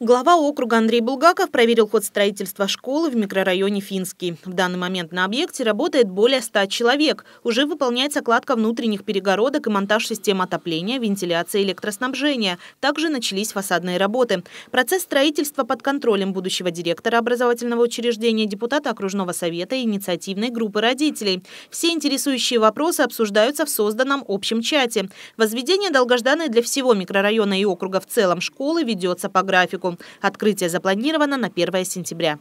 Глава округа Андрей Булгаков проверил ход строительства школы в микрорайоне Финский. В данный момент на объекте работает более 100 человек. Уже выполняется кладка внутренних перегородок и монтаж систем отопления, вентиляции и электроснабжения. Также начались фасадные работы. Процесс строительства под контролем будущего директора образовательного учреждения, депутата окружного совета и инициативной группы родителей. Все интересующие вопросы обсуждаются в созданном общем чате. Возведение долгожданной для всего микрорайона и округа в целом школы ведется по графику. Открытие запланировано на 1 сентября.